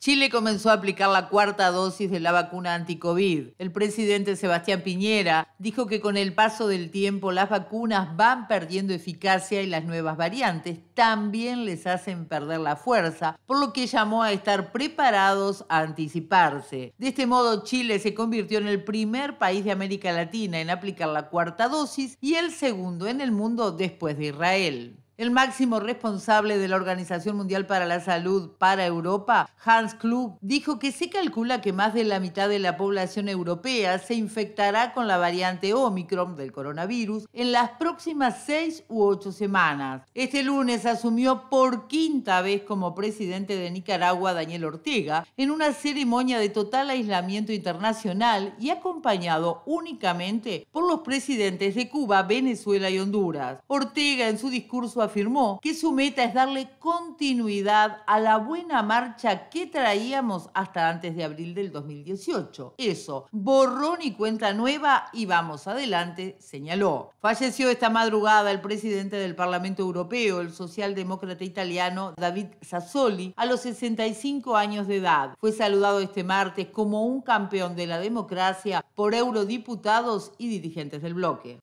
Chile comenzó a aplicar la cuarta dosis de la vacuna anti-COVID. El presidente Sebastián Piñera dijo que con el paso del tiempo las vacunas van perdiendo eficacia y las nuevas variantes también les hacen perder la fuerza, por lo que llamó a estar preparados a anticiparse. De este modo, Chile se convirtió en el primer país de América Latina en aplicar la cuarta dosis y el segundo en el mundo después de Israel. El máximo responsable de la Organización Mundial para la Salud para Europa, Hans Klug, dijo que se calcula que más de la mitad de la población europea se infectará con la variante Omicron del coronavirus en las próximas seis u ocho semanas. Este lunes asumió por quinta vez como presidente de Nicaragua Daniel Ortega en una ceremonia de total aislamiento internacional y acompañado únicamente por los presidentes de Cuba, Venezuela y Honduras. Ortega en su discurso afirmó que su meta es darle continuidad a la buena marcha que traíamos hasta antes de abril del 2018. Eso, borrón y cuenta nueva y vamos adelante, señaló. Falleció esta madrugada el presidente del Parlamento Europeo, el socialdemócrata italiano David Sassoli, a los 65 años de edad. Fue saludado este martes como un campeón de la democracia por eurodiputados y dirigentes del bloque.